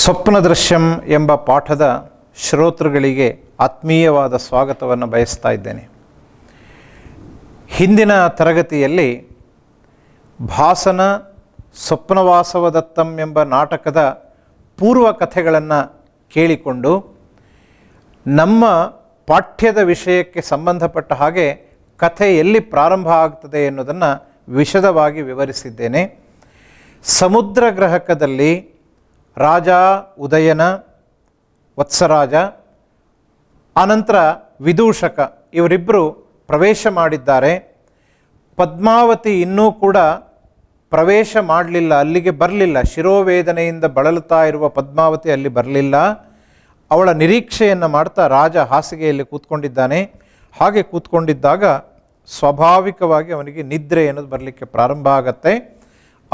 ಸ್ವಪ್ನ ದೃಶ್ಯಂ ಎಂಬ ಪಾಠದ ಶ್ರೋತೃಗಳಿಗೆ ಆತ್ಮೀಯವಾದ ಸ್ವಾಗತವನ್ನು ಬಯಸ್ತಾ ಇದ್ದೇನೆ ಹಿಂದಿನ ತರಗತಿಯಲ್ಲಿ ಭಾಸನ ಸ್ವಪ್ನವಾಸವದತ್ತಂ ಎಂಬ ನಾಟಕದ ಪೂರ್ವ ಕಥೆಗಳನ್ನು ಕೇಳಿಕೊಂಡು ನಮ್ಮ ಪಾಠ್ಯದ ವಿಷಯಕ್ಕೆ ಸಂಬಂಧಪಟ್ಟ ಹಾಗೆ ಕಥೆ ಎಲ್ಲಿ ಪ್ರಾರಂಭ ಆಗ್ತದೆ ಎನ್ನುವುದನ್ನು ವಿಶದವಾಗಿ ವಿವರಿಸಿದ್ದೇನೆ ಸಮುದ್ರ ಗ್ರಹಕದಲ್ಲಿ ರಾಜ ಉದಯನ ವತ್ಸರಾಜ ಆನಂತರ ವಿದೂಷಕ ಇವರಿಬ್ಬರು ಪ್ರವೇಶ ಮಾಡಿದ್ದಾರೆ ಪದ್ಮಾವತಿ ಇನ್ನೂ ಕೂಡ ಪ್ರವೇಶ ಮಾಡಲಿಲ್ಲ ಅಲ್ಲಿಗೆ ಬರಲಿಲ್ಲ ಶಿರೋವೇದನೆಯಿಂದ ಬಳಲುತ್ತಾ ಇರುವ ಪದ್ಮಾವತಿ ಅಲ್ಲಿ ಬರಲಿಲ್ಲ ಅವಳ ನಿರೀಕ್ಷೆಯನ್ನು ಮಾಡ್ತಾ ರಾಜ ಹಾಸಿಗೆಯಲ್ಲಿ ಕೂತ್ಕೊಂಡಿದ್ದಾನೆ ಹಾಗೆ ಕೂತ್ಕೊಂಡಿದ್ದಾಗ ಸ್ವಾಭಾವಿಕವಾಗಿ ಅವನಿಗೆ ನಿದ್ರೆ ಅನ್ನೋದು ಬರಲಿಕ್ಕೆ ಪ್ರಾರಂಭ ಆಗತ್ತೆ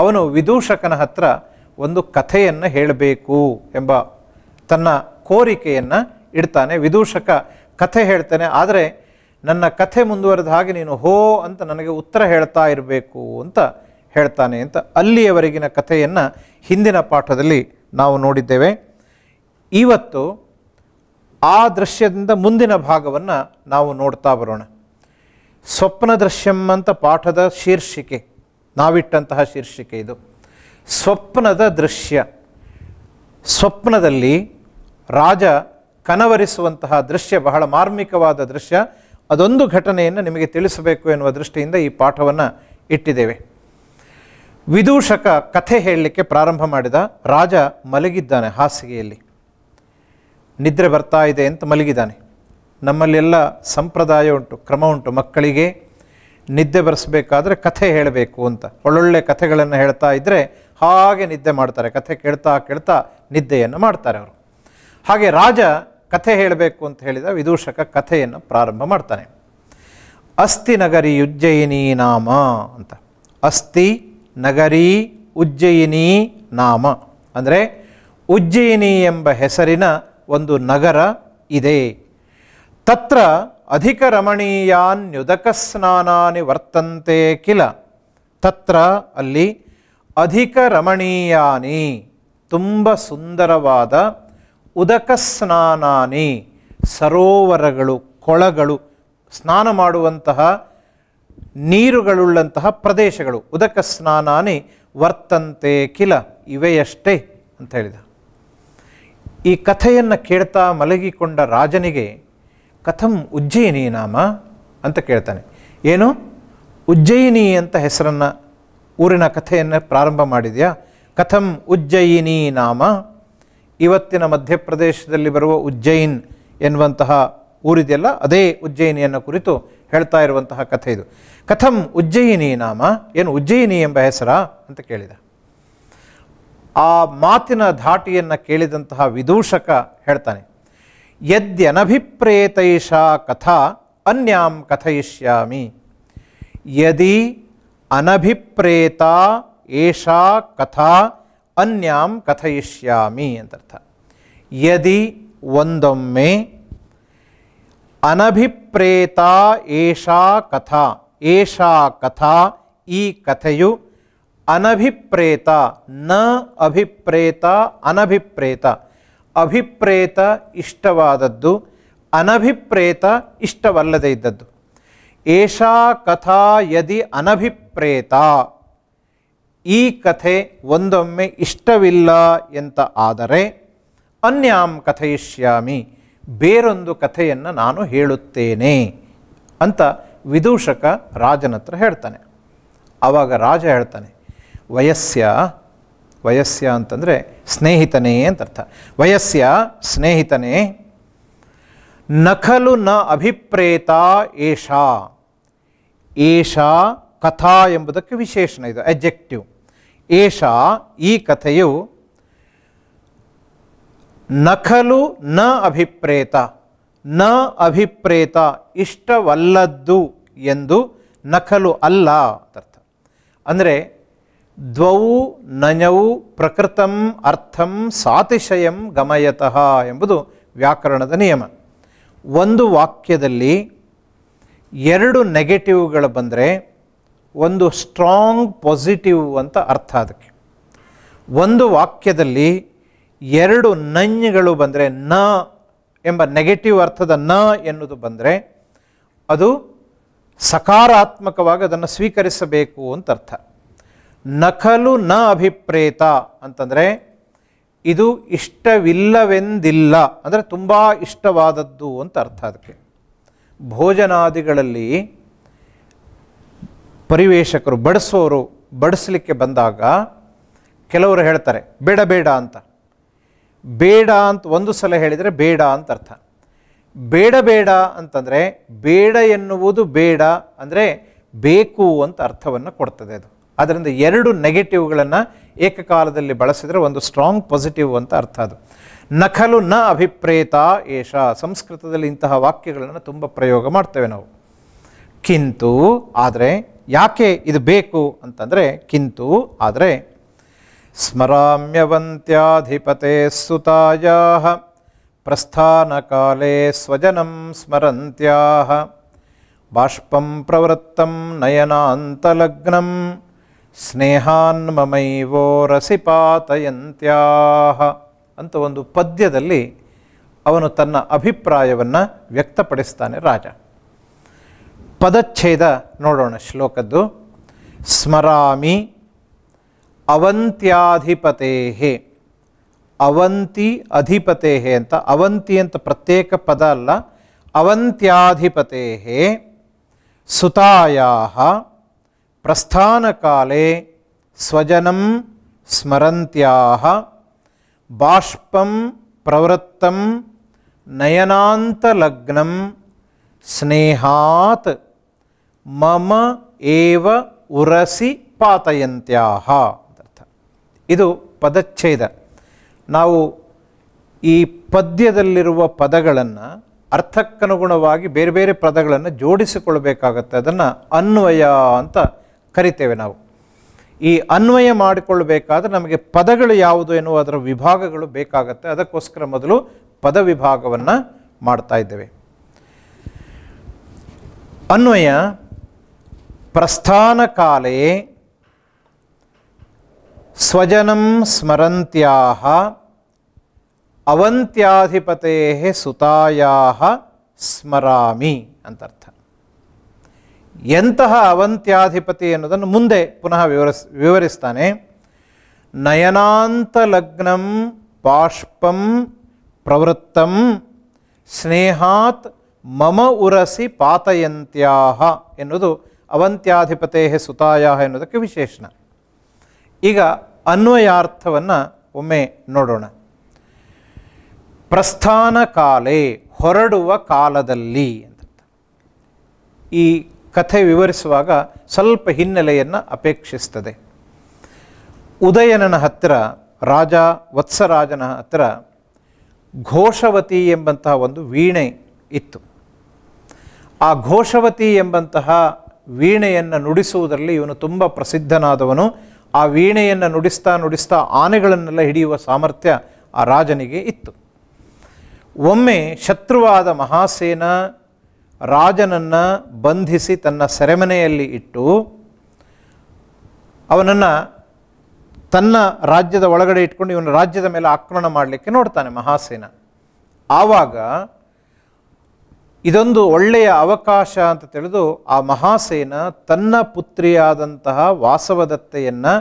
ಅವನು ವಿದೂಷಕನ ಹತ್ರ ಒಂದು ಕಥೆಯನ್ನು ಹೇಳಬೇಕು ಎಂಬ ತನ್ನ ಕೋರಿಕೆಯನ್ನು ಇಡ್ತಾನೆ ವಿದೂಷಕ ಕಥೆ ಹೇಳ್ತಾನೆ ಆದರೆ ನನ್ನ ಕಥೆ ಮುಂದುವರೆದ ಹಾಗೆ ನೀನು ಹೋ ಅಂತ ನನಗೆ ಉತ್ತರ ಹೇಳ್ತಾ ಇರಬೇಕು ಅಂತ ಹೇಳ್ತಾನೆ ಅಂತ ಅಲ್ಲಿಯವರೆಗಿನ ಕಥೆಯನ್ನು ಹಿಂದಿನ ಪಾಠದಲ್ಲಿ ನಾವು ನೋಡಿದ್ದೇವೆ ಇವತ್ತು ಆ ದೃಶ್ಯದಿಂದ ಮುಂದಿನ ಭಾಗವನ್ನು ನಾವು ನೋಡ್ತಾ ಬರೋಣ ಸ್ವಪ್ನ ದೃಶ್ಯಂ ಅಂತ ಪಾಠದ ಶೀರ್ಷಿಕೆ ನಾವಿಟ್ಟಂತಹ ಶೀರ್ಷಿಕೆ ಇದು ಸ್ವಪ್ನದ ದೃಶ್ಯ ಸ್ವಪ್ನದಲ್ಲಿ ರಾಜ ಕನವರಿಸುವಂತಹ ದೃಶ್ಯ ಬಹಳ ಮಾರ್ಮಿಕವಾದ ದೃಶ್ಯ ಅದೊಂದು ಘಟನೆಯನ್ನು ನಿಮಗೆ ತಿಳಿಸಬೇಕು ಎನ್ನುವ ದೃಷ್ಟಿಯಿಂದ ಈ ಪಾಠವನ್ನು ಇಟ್ಟಿದ್ದೇವೆ ವಿದೂಷಕ ಕಥೆ ಹೇಳಲಿಕ್ಕೆ ಪ್ರಾರಂಭ ಮಾಡಿದ ರಾಜ ಮಲಗಿದ್ದಾನೆ ಹಾಸಿಗೆಯಲ್ಲಿ ನಿದ್ರೆ ಬರ್ತಾ ಇದೆ ಅಂತ ಮಲಗಿದ್ದಾನೆ ನಮ್ಮಲ್ಲೆಲ್ಲ ಸಂಪ್ರದಾಯ ಉಂಟು ಕ್ರಮ ಉಂಟು ಮಕ್ಕಳಿಗೆ ನಿದ್ದೆ ಬರೆಸಬೇಕಾದ್ರೆ ಕಥೆ ಹೇಳಬೇಕು ಅಂತ ಒಳ್ಳೊಳ್ಳೆ ಕಥೆಗಳನ್ನು ಹೇಳ್ತಾ ಇದ್ದರೆ ಹಾಗೆ ನಿದ್ದೆ ಮಾಡ್ತಾರೆ ಕಥೆ ಕೇಳ್ತಾ ಕೇಳ್ತಾ ನಿದ್ದೆಯನ್ನು ಮಾಡ್ತಾರೆ ಅವರು ಹಾಗೆ ರಾಜ ಕಥೆ ಹೇಳಬೇಕು ಅಂತ ಹೇಳಿದ ವಿದೂಷಕ ಕಥೆಯನ್ನು ಪ್ರಾರಂಭ ಮಾಡ್ತಾನೆ ಅಸ್ಥಿ ನಗರಿ ಉಜ್ಜಯಿನಿ ನಾಮ ಅಂತ ಅಸ್ಥಿ ನಗರಿ ಉಜ್ಜಯಿನಿ ನಾಮ ಅಂದರೆ ಉಜ್ಜಯಿನಿ ಎಂಬ ಹೆಸರಿನ ಒಂದು ನಗರ ಇದೆ ತತ್ರ ಅಧಿಕ ರಮಣೀಯಾನ್ಯುದಕ ಸ್ನಾನಾನಿ ವರ್ತಂತೆ ಕಿಲ ತತ್ರ ಅಲ್ಲಿ ಅಧಿಕ ರಮಣೀಯಾನಿ ತುಂಬ ಸುಂದರವಾದ ಉದಕ ಸ್ನಾನಾನಿ ಸರೋವರಗಳು ಕೊಳಗಳು ಸ್ನಾನ ಮಾಡುವಂತಹ ನೀರುಗಳುಳ್ಳಂತಹ ಪ್ರದೇಶಗಳು ಉದಕ ಸ್ನಾನಾನಿ ವರ್ತಂತೆ ಕಿಲ ಇವೆಯಷ್ಟೇ ಅಂತ ಹೇಳಿದ ಈ ಕಥೆಯನ್ನು ಕೇಳ್ತಾ ಮಲಗಿಕೊಂಡ ರಾಜನಿಗೆ ಕಥಂ ಉಜ್ಜಯಿನಿ ನಾಮ ಅಂತ ಕೇಳ್ತಾನೆ ಏನು ಉಜ್ಜಯಿನಿ ಅಂತ ಹೆಸರನ್ನು ಊರಿನ ಕಥೆಯನ್ನು ಪ್ರಾರಂಭ ಮಾಡಿದೆಯಾ ಕಥಂ ಉಜ್ಜಯಿನಿ ನಾಮ ಇವತ್ತಿನ ಮಧ್ಯಪ್ರದೇಶದಲ್ಲಿ ಬರುವ ಉಜ್ಜಯಿನ್ ಎನ್ನುವಂತಹ ಊರಿದೆಯಲ್ಲ ಅದೇ ಉಜ್ಜಯಿನಿಯನ್ನು ಕುರಿತು ಹೇಳ್ತಾ ಇರುವಂತಹ ಕಥೆ ಇದು ಕಥಂ ಉಜ್ಜಯಿನಿ ನಾಮ ಏನು ಉಜ್ಜಯಿನಿ ಎಂಬ ಹೆಸರ ಅಂತ ಕೇಳಿದ ಆ ಮಾತಿನ ಧಾಟಿಯನ್ನು ಕೇಳಿದಂತಹ ವಿದೂಷಕ ಹೇಳ್ತಾನೆ यद्यनभिप्रेतषा कथा अन्याम कथयिष्या यदि अनभिप्रेता एषा कथा अन्याम कथयिष्यामि अंतर्थ यदि वंदमे अनभिप्रेता एषा कथा एषा कथा ई कथयु अनभिप्रेता न अभिप्रेता अनभिप्रेता ಅಭಿಪ್ರೇತ ಇಷ್ಟವಾದದ್ದು ಅನಭಿಪ್ರೇತ ಇಷ್ಟವಲ್ಲದೆ ಇದ್ದದ್ದು ಏಷಾ ಕಥಾ ಯದಿ ಅನಭಿಪ್ರೇತ ಈ ಕಥೆ ಒಂದೊಮ್ಮೆ ಇಷ್ಟವಿಲ್ಲ ಎಂತ ಆದರೆ ಅನ್ಯಾಂ ಕಥಯಿಷ್ಯಾಮಿ ಬೇರೊಂದು ಕಥೆಯನ್ನು ನಾನು ಹೇಳುತ್ತೇನೆ ಅಂತ ವಿದೂಷಕ ರಾಜನತ್ರ ಹೇಳ್ತಾನೆ ಆವಾಗ ರಾಜ ಹೇಳ್ತಾನೆ ವಯಸ್ಸ ವಯಸ್ಯ ಅಂತಂದರೆ ಸ್ನೇಹಿತನೇ ಅಂತ ಅರ್ಥ ವಯಸ್ಯ ಸ್ನೇಹಿತನೇ ನಖಲು ನ ಅಭಿಪ್ರೇತ ಏಷಾ ಏಷಾ ಕಥಾ ಎಂಬುದಕ್ಕೆ ವಿಶೇಷಣ ಇದು ಅಬ್ಜೆಕ್ಟಿವ್ ಏಷಾ ಈ ಕಥೆಯು ನಖಲು ನ ಅಭಿಪ್ರೇತ ನ ಅಭಿಪ್ರೇತ ಇಷ್ಟವಲ್ಲದ್ದು ಎಂದು ನಖಲು ಅಲ್ಲ ಅಂತ ಅರ್ಥ ಅಂದರೆ ದ್ವೌ ನಯವು ಪ್ರಕೃತಂ ಅರ್ಥಂ ಸಾತಿಶಯಂ ಗಮಯತಃ ಎಂಬುದು ವ್ಯಾಕರಣದ ನಿಯಮ ಒಂದು ವಾಕ್ಯದಲ್ಲಿ ಎರಡು ನೆಗೆಟಿವ್ಗಳು ಬಂದರೆ ಒಂದು ಸ್ಟ್ರಾಂಗ್ ಪಾಸಿಟಿವ್ ಅಂತ ಅರ್ಥ ಅದಕ್ಕೆ ಒಂದು ವಾಕ್ಯದಲ್ಲಿ ಎರಡು ನಂಜ್ಗಳು ಬಂದರೆ ನ ಎಂಬ ನೆಗೆಟಿವ್ ಅರ್ಥದ ನ ಎನ್ನುವುದು ಬಂದರೆ ಅದು ಸಕಾರಾತ್ಮಕವಾಗಿ ಅದನ್ನು ಸ್ವೀಕರಿಸಬೇಕು ಅಂತ ಅರ್ಥ ನಕಲು ನ ಅಭಿಪ್ರೇತ ಅಂತಂದರೆ ಇದು ಇಷ್ಟವಿಲ್ಲವೆಂದಿಲ್ಲ ಅಂದರೆ ತುಂಬ ಇಷ್ಟವಾದದ್ದು ಅಂತ ಅರ್ಥ ಅದಕ್ಕೆ ಭೋಜನಾದಿಗಳಲ್ಲಿ ಪರಿವೇಶಕರು ಬಡಿಸೋರು ಬಡಿಸಲಿಕ್ಕೆ ಬಂದಾಗ ಕೆಲವರು ಹೇಳ್ತಾರೆ ಬೇಡ ಬೇಡ ಅಂತ ಬೇಡ ಅಂತ ಒಂದು ಸಲ ಹೇಳಿದರೆ ಬೇಡ ಅಂತ ಅರ್ಥ ಬೇಡ ಬೇಡ ಅಂತಂದರೆ ಬೇಡ ಎನ್ನುವುದು ಬೇಡ ಅಂದರೆ ಬೇಕು ಅಂತ ಅರ್ಥವನ್ನು ಕೊಡ್ತದೆ ಅದು ಅದರಿಂದ ಎರಡು ನೆಗೆಟಿವ್ಗಳನ್ನು ಏಕಕಾಲದಲ್ಲಿ ಬಳಸಿದರೆ ಒಂದು ಸ್ಟ್ರಾಂಗ್ ಪಾಸಿಟಿವ್ ಅಂತ ಅರ್ಥ ಅದು ನಖಲು ನ ಅಭಿಪ್ರೇತ ಏಷ ಸಂಸ್ಕೃತದಲ್ಲಿ ಇಂತಹ ವಾಕ್ಯಗಳನ್ನು ತುಂಬ ಪ್ರಯೋಗ ಮಾಡ್ತೇವೆ ನಾವು ಕಿಂತು ಆದರೆ ಯಾಕೆ ಇದು ಬೇಕು ಅಂತಂದರೆ ಕಿಂತು ಆದರೆ ಸ್ಮರಾಮ್ಯವಂತ್ಯಾಧಿಪತೆ ಸುತಾಯ ಪ್ರಸ್ಥಾನಕಾಲೇ ಸ್ವಜನಂ ಸ್ಮರಂತ್ಯಾಹ ಬಾಷ್ಪಂ ಪ್ರವೃತ್ತಂ ನಯನಾಂತಲಗ್ನಂ ರಸಿ ರಸಿಪಾತಯಂತ್ಯಾಹ ಅಂತ ಒಂದು ಪದ್ಯದಲ್ಲಿ ಅವನು ತನ್ನ ಅಭಿಪ್ರಾಯವನ್ನು ವ್ಯಕ್ತಪಡಿಸ್ತಾನೆ ರಾಜ ಪದಚ್ಛೇದ ನೋಡೋಣ ಶ್ಲೋಕದ್ದು ಸ್ಮರಾಮಿ ಅವಂತ್ಯಾಧಿಪತೆ ಅವಂತಿ ಅಧಿಪತೆ ಅಂತ ಅವಂತಿ ಅಂತ ಪ್ರತ್ಯೇಕ ಪದ ಅಲ್ಲ ಅವಂತ್ಯಾಧಿಪತೇ ಸುತಾಯಾಹ பிரஸ்தானகாலே ஸ்வஜனம் ஸ்மரந்தியாக பாஷ்பம் பிரவருத்தம் நயனாந்தலக்னம் ஸ்னேகாத் மம ஏவ ಉರಸಿ ಪಾತಯಂತ್ಯಾಹ ಅಂತರ್ಥ ಇದು ಪದಚ್ಛೇದ ನಾವು ಈ ಪದ್ಯದಲ್ಲಿರುವ ಪದಗಳನ್ನು ಅರ್ಥಕ್ಕನುಗುಣವಾಗಿ ಬೇರೆ ಬೇರೆ ಪದಗಳನ್ನು ಜೋಡಿಸಿಕೊಳ್ಬೇಕಾಗತ್ತೆ ಅದನ್ನು ಅನ್ವಯ ಅಂತ ಕರಿತೇವೆ ನಾವು ಈ ಅನ್ವಯ ಮಾಡಿಕೊಳ್ಳಬೇಕಾದ್ರೆ ನಮಗೆ ಪದಗಳು ಯಾವುದು ಎನ್ನುವ ಅದರ ವಿಭಾಗಗಳು ಬೇಕಾಗತ್ತೆ ಅದಕ್ಕೋಸ್ಕರ ಮೊದಲು ಪದ ವಿಭಾಗವನ್ನು ಮಾಡ್ತಾ ಇದ್ದೇವೆ ಅನ್ವಯ ಪ್ರಸ್ಥಾನ ಕಾಲೇ ಸ್ವಜನಂ ಸ್ಮರಂತ್ಯಾ ಅವಂತ್ಯಾಧಿಪತೇ ಸುತಾಯಾ ಸ್ಮರಾಮಿ ಅಂತರ್ಥ ಎಂತಹ ಅವಂತ್ಯಾಧಿಪತಿ ಎನ್ನುವುದನ್ನು ಮುಂದೆ ಪುನಃ ವಿವರಿಸ್ ವಿವರಿಸ್ತಾನೆ ನಯನಾಂತ ಲಗ್ನಂ ಬಾಷ್ಪಂ ಪ್ರವೃತ್ತಂ ಸ್ನೇಹಾತ್ ಮಮ ಉರಸಿ ಪಾತಯಂತ್ಯಾ ಎನ್ನುವುದು ಅವಂತ್ಯಾಧಿಪತೇ ಸುತಾಯ ಎನ್ನುವುದಕ್ಕೆ ವಿಶೇಷಣ ಈಗ ಅನ್ವಯಾರ್ಥವನ್ನು ಒಮ್ಮೆ ನೋಡೋಣ ಪ್ರಸ್ಥಾನ ಕಾಲೇ ಹೊರಡುವ ಕಾಲದಲ್ಲಿ ಅಂತ ಈ ಕಥೆ ವಿವರಿಸುವಾಗ ಸ್ವಲ್ಪ ಹಿನ್ನೆಲೆಯನ್ನು ಅಪೇಕ್ಷಿಸ್ತದೆ ಉದಯನನ ಹತ್ತಿರ ರಾಜ ವತ್ಸರಾಜನ ಹತ್ತಿರ ಘೋಷವತಿ ಎಂಬಂತಹ ಒಂದು ವೀಣೆ ಇತ್ತು ಆ ಘೋಷವತಿ ಎಂಬಂತಹ ವೀಣೆಯನ್ನು ನುಡಿಸುವುದರಲ್ಲಿ ಇವನು ತುಂಬ ಪ್ರಸಿದ್ಧನಾದವನು ಆ ವೀಣೆಯನ್ನು ನುಡಿಸ್ತಾ ನುಡಿಸ್ತಾ ಆನೆಗಳನ್ನೆಲ್ಲ ಹಿಡಿಯುವ ಸಾಮರ್ಥ್ಯ ಆ ರಾಜನಿಗೆ ಇತ್ತು ಒಮ್ಮೆ ಶತ್ರುವಾದ ಮಹಾಸೇನ ರಾಜನನ್ನು ಬಂಧಿಸಿ ತನ್ನ ಸೆರೆಮನೆಯಲ್ಲಿ ಇಟ್ಟು ಅವನನ್ನು ತನ್ನ ರಾಜ್ಯದ ಒಳಗಡೆ ಇಟ್ಕೊಂಡು ಇವನ ರಾಜ್ಯದ ಮೇಲೆ ಆಕ್ರಮಣ ಮಾಡಲಿಕ್ಕೆ ನೋಡ್ತಾನೆ ಮಹಾಸೇನ ಆವಾಗ ಇದೊಂದು ಒಳ್ಳೆಯ ಅವಕಾಶ ಅಂತ ತಿಳಿದು ಆ ಮಹಾಸೇನ ತನ್ನ ಪುತ್ರಿಯಾದಂತಹ ವಾಸವದತ್ತೆಯನ್ನು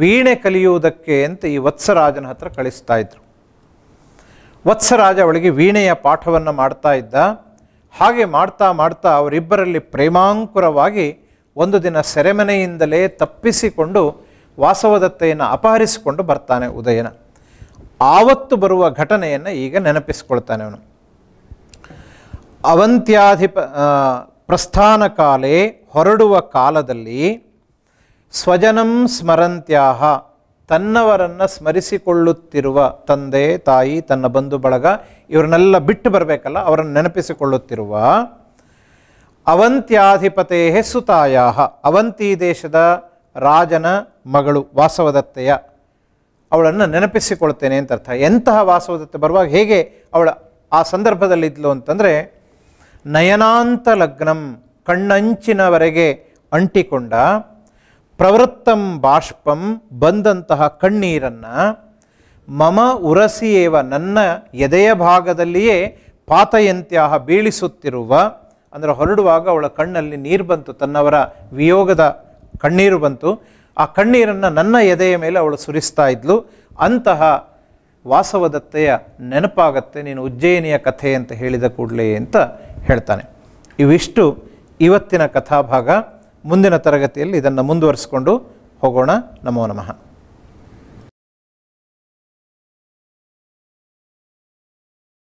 ವೀಣೆ ಕಲಿಯುವುದಕ್ಕೆ ಅಂತ ಈ ವತ್ಸರಾಜನ ಹತ್ರ ಕಳಿಸ್ತಾ ಇದ್ರು ವತ್ಸರಾಜ ಅವಳಿಗೆ ವೀಣೆಯ ಪಾಠವನ್ನು ಮಾಡ್ತಾ ಇದ್ದ ಹಾಗೆ ಮಾಡ್ತಾ ಮಾಡ್ತಾ ಅವರಿಬ್ಬರಲ್ಲಿ ಪ್ರೇಮಾಂಕುರವಾಗಿ ಒಂದು ದಿನ ಸೆರೆಮನೆಯಿಂದಲೇ ತಪ್ಪಿಸಿಕೊಂಡು ವಾಸವದತ್ತೆಯನ್ನು ಅಪಹರಿಸಿಕೊಂಡು ಬರ್ತಾನೆ ಉದಯನ ಆವತ್ತು ಬರುವ ಘಟನೆಯನ್ನು ಈಗ ನೆನಪಿಸ್ಕೊಳ್ತಾನೆ ಅವನು ಅವಂತ್ಯಾಧಿಪ ಪ್ರಸ್ಥಾನ ಕಾಲೇ ಹೊರಡುವ ಕಾಲದಲ್ಲಿ ಸ್ವಜನಂ ಸ್ಮರಂತ್ಯಾಹ ತನ್ನವರನ್ನು ಸ್ಮರಿಸಿಕೊಳ್ಳುತ್ತಿರುವ ತಂದೆ ತಾಯಿ ತನ್ನ ಬಂಧು ಬಳಗ ಇವರನ್ನೆಲ್ಲ ಬಿಟ್ಟು ಬರಬೇಕಲ್ಲ ಅವರನ್ನು ನೆನಪಿಸಿಕೊಳ್ಳುತ್ತಿರುವ ಅವಂತ್ಯಾಧಿಪತೇ ಸುತಾಯ ಅವಂತಿ ದೇಶದ ರಾಜನ ಮಗಳು ವಾಸವದತ್ತೆಯ ಅವಳನ್ನು ನೆನಪಿಸಿಕೊಳ್ತೇನೆ ಅಂತ ಅರ್ಥ ಎಂತಹ ವಾಸವದತ್ತೆ ಬರುವಾಗ ಹೇಗೆ ಅವಳ ಆ ಸಂದರ್ಭದಲ್ಲಿದ್ಲು ಅಂತಂದರೆ ನಯನಾಂತ ಲಗ್ನಂ ಕಣ್ಣಂಚಿನವರೆಗೆ ಅಂಟಿಕೊಂಡ ಪ್ರವೃತ್ತಂ ಬಾಷ್ಪಂ ಬಂದಂತಹ ಕಣ್ಣೀರನ್ನು ಮಮ ಉರಸಿಯೇವ ನನ್ನ ಎದೆಯ ಭಾಗದಲ್ಲಿಯೇ ಪಾತಯಂತ್ಯಾಹ ಬೀಳಿಸುತ್ತಿರುವ ಅಂದರೆ ಹೊರಡುವಾಗ ಅವಳ ಕಣ್ಣಲ್ಲಿ ನೀರು ಬಂತು ತನ್ನವರ ವಿಯೋಗದ ಕಣ್ಣೀರು ಬಂತು ಆ ಕಣ್ಣೀರನ್ನು ನನ್ನ ಎದೆಯ ಮೇಲೆ ಅವಳು ಸುರಿಸ್ತಾ ಇದ್ಲು ಅಂತಹ ವಾಸವದತ್ತೆಯ ನೆನಪಾಗತ್ತೆ ನೀನು ಉಜ್ಜಯಿನಿಯ ಕಥೆ ಅಂತ ಹೇಳಿದ ಕೂಡಲೇ ಅಂತ ಹೇಳ್ತಾನೆ ಇವಿಷ್ಟು ಇವತ್ತಿನ ಕಥಾಭಾಗ ಮುಂದಿನ ತರಗತಿಯಲ್ಲಿ ಇದನ್ನು ಮುಂದುವರಿಸಿಕೊಂಡು ಹೋಗೋಣ ನಮೋ ನಮಃ